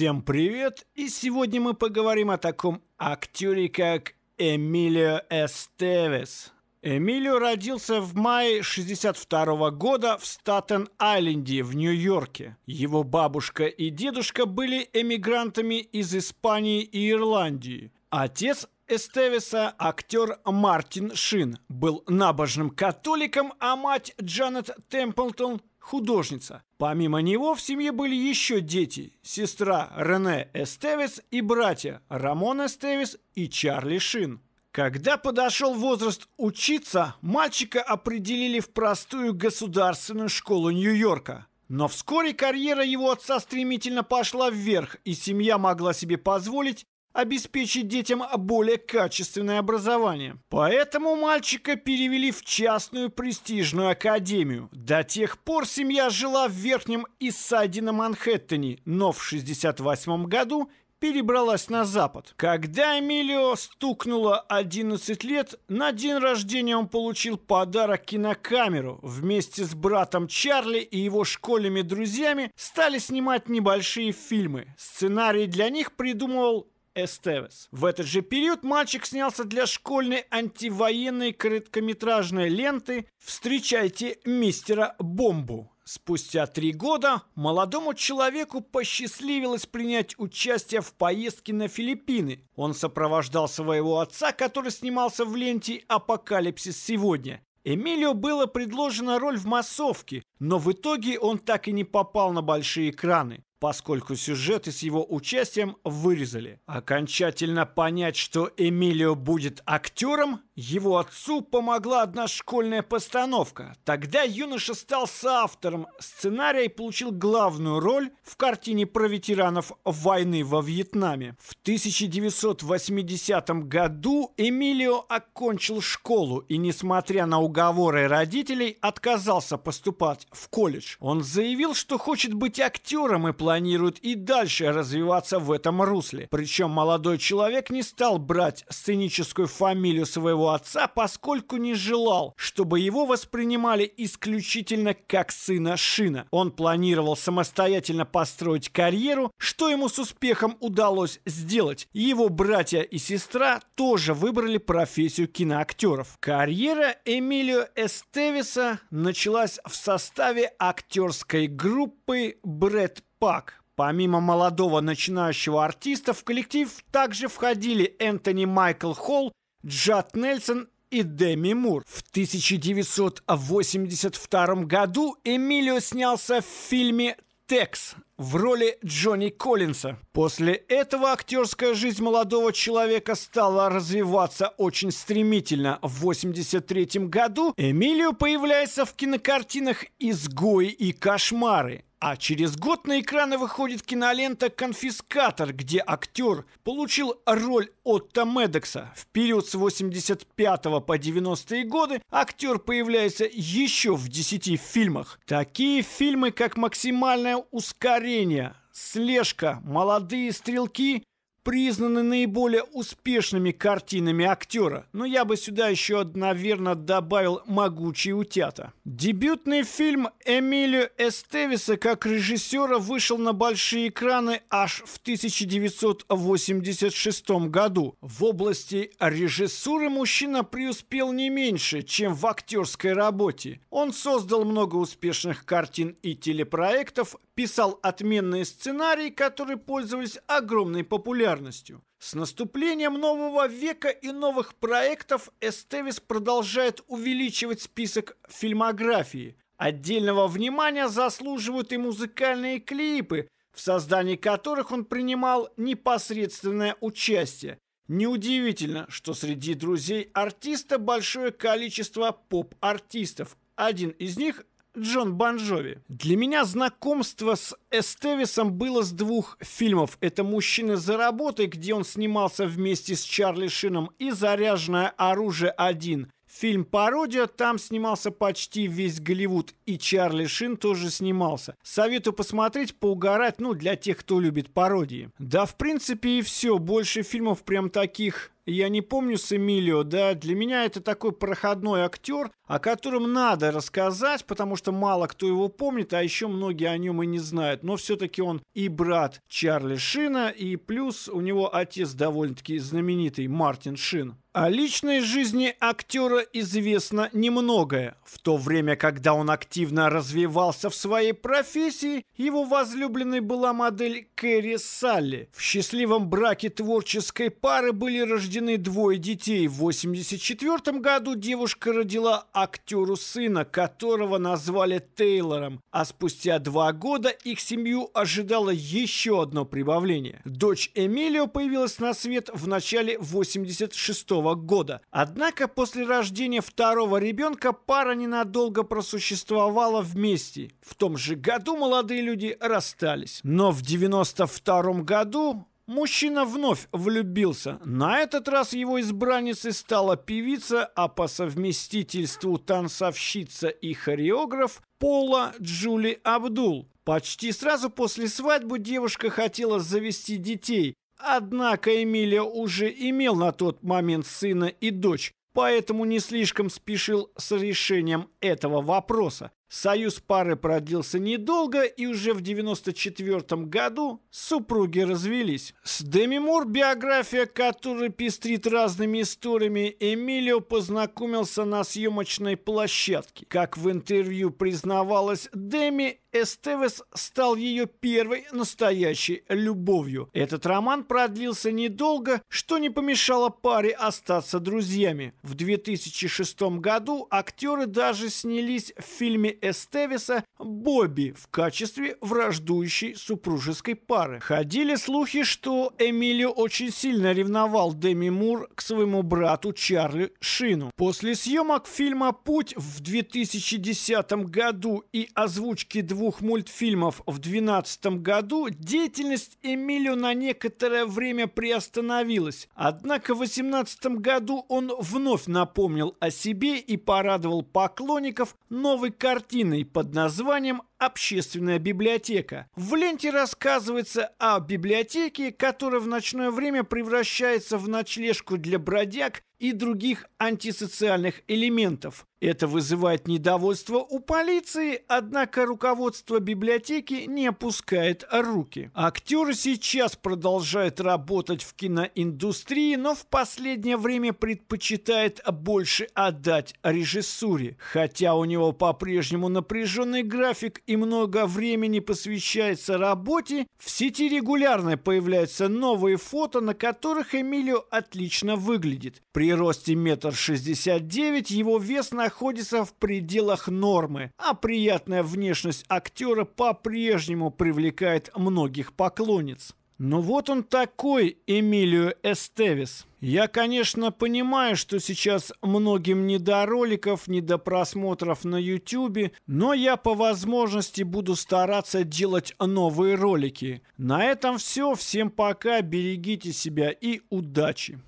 Всем привет! И сегодня мы поговорим о таком актере, как Эмилио Эстевес. Эмилио родился в мае 62 года в Статен-Айленде в Нью-Йорке. Его бабушка и дедушка были эмигрантами из Испании и Ирландии. Отец Эстевеса, актер Мартин Шин был набожным католиком, а мать Джанет Темплтон художница. Помимо него в семье были еще дети, сестра Рене Эстевис и братья Рамон Эстевис и Чарли Шин. Когда подошел возраст учиться, мальчика определили в простую государственную школу Нью-Йорка. Но вскоре карьера его отца стремительно пошла вверх, и семья могла себе позволить обеспечить детям более качественное образование. Поэтому мальчика перевели в частную престижную академию. До тех пор семья жила в Верхнем Иссайде на Манхэттене, но в 1968 году перебралась на Запад. Когда Эмилио стукнуло 11 лет, на день рождения он получил подарок кинокамеру. Вместе с братом Чарли и его школьными друзьями стали снимать небольшие фильмы. Сценарий для них придумывал Эстевес. В этот же период мальчик снялся для школьной антивоенной короткометражной ленты «Встречайте мистера Бомбу». Спустя три года молодому человеку посчастливилось принять участие в поездке на Филиппины. Он сопровождал своего отца, который снимался в ленте «Апокалипсис сегодня». Эмилио было предложена роль в массовке, но в итоге он так и не попал на большие экраны поскольку сюжеты с его участием вырезали. Окончательно понять, что Эмилио будет актером, его отцу помогла одна школьная постановка. Тогда юноша стал соавтором сценария и получил главную роль в картине про ветеранов войны во Вьетнаме. В 1980 году Эмилио окончил школу и, несмотря на уговоры родителей, отказался поступать в колледж. Он заявил, что хочет быть актером и планирует и дальше развиваться в этом русле. Причем молодой человек не стал брать сценическую фамилию своего отца, поскольку не желал, чтобы его воспринимали исключительно как сына Шина. Он планировал самостоятельно построить карьеру, что ему с успехом удалось сделать. Его братья и сестра тоже выбрали профессию киноактеров. Карьера Эмилио Эстевиса началась в составе актерской группы «Брэд Пак». Помимо молодого начинающего артиста в коллектив также входили Энтони Майкл Холл Джад Нельсон и Деми Мур. В 1982 году Эмилио снялся в фильме «Текс» в роли Джонни Коллинса. После этого актерская жизнь молодого человека стала развиваться очень стремительно. В 1983 году Эмилио появляется в кинокартинах «Изгои и кошмары», а через год на экраны выходит кинолента «Конфискатор», где актер получил роль Отто Медекса. В период с 85 по 90-е годы актер появляется еще в 10 фильмах. Такие фильмы, как «Максимальное ускорение», «Слежка», «Молодые стрелки» признаны наиболее успешными картинами актера, но я бы сюда еще, наверное, добавил «Могучие утята». Дебютный фильм Эмилио Эстевиса как режиссера вышел на большие экраны аж в 1986 году. В области режиссуры мужчина преуспел не меньше, чем в актерской работе. Он создал много успешных картин и телепроектов, писал отменные сценарии, которые пользовались огромной популярностью регулярностью. С наступлением нового века и новых проектов Эстевис продолжает увеличивать список фильмографии. Отдельного внимания заслуживают и музыкальные клипы, в создании которых он принимал непосредственное участие. Неудивительно, что среди друзей артиста большое количество поп-артистов. Один из них Джон Бонжови. Для меня знакомство с Эстевисом было с двух фильмов. Это «Мужчины за работой», где он снимался вместе с Чарли Шином, и «Заряженное оружие один". фильм Фильм-пародия, там снимался почти весь Голливуд, и Чарли Шин тоже снимался. Советую посмотреть, поугарать, ну, для тех, кто любит пародии. Да, в принципе, и все. Больше фильмов прям таких я не помню с Эмилио, да, для меня это такой проходной актер, о котором надо рассказать, потому что мало кто его помнит, а еще многие о нем и не знают. Но все-таки он и брат Чарли Шина, и плюс у него отец довольно-таки знаменитый Мартин Шин. О личной жизни актера известно немногое. В то время, когда он активно развивался в своей профессии, его возлюбленной была модель Кэрри Салли. В счастливом браке творческой пары были рождены двое детей. В 1984 году девушка родила актеру сына, которого назвали Тейлором, а спустя два года их семью ожидало еще одно прибавление. Дочь Эмилио появилась на свет в начале 86 -го года. Однако после рождения второго ребенка пара ненадолго просуществовала вместе. В том же году молодые люди расстались. Но в 92 году Мужчина вновь влюбился. На этот раз его избранницей стала певица, а по совместительству танцовщица и хореограф Пола Джули Абдул. Почти сразу после свадьбы девушка хотела завести детей, однако Эмилия уже имел на тот момент сына и дочь, поэтому не слишком спешил с решением этого вопроса. Союз пары продлился недолго, и уже в 1994 году супруги развелись. С Деми Мур, биография которой пестрит разными историями, Эмилио познакомился на съемочной площадке. Как в интервью признавалась Деми, Эстевес стал ее первой настоящей любовью. Этот роман продлился недолго, что не помешало паре остаться друзьями. В 2006 году актеры даже снялись в фильме Эстевиса Бобби в качестве враждующей супружеской пары. Ходили слухи, что Эмилио очень сильно ревновал Деми Мур к своему брату Чарли Шину. После съемок фильма «Путь» в 2010 году и озвучки двух мультфильмов в 2012 году деятельность Эмилио на некоторое время приостановилась. Однако в 2018 году он вновь напомнил о себе и порадовал поклонников новой картины картиной под названием Общественная библиотека. В ленте рассказывается о библиотеке, которая в ночное время превращается в ночлежку для бродяг и других антисоциальных элементов. Это вызывает недовольство у полиции, однако руководство библиотеки не опускает руки. Актеры сейчас продолжают работать в киноиндустрии, но в последнее время предпочитает больше отдать режиссуре. Хотя у него по-прежнему напряженный график и много времени посвящается работе, в сети регулярно появляются новые фото, на которых Эмилио отлично выглядит. При росте метр шестьдесят девять его вес находится в пределах нормы, а приятная внешность актера по-прежнему привлекает многих поклонниц. Но вот он такой, Эмилио Эстевис. Я, конечно, понимаю, что сейчас многим не до роликов, не до просмотров на YouTube, но я по возможности буду стараться делать новые ролики. На этом все. Всем пока, берегите себя и удачи!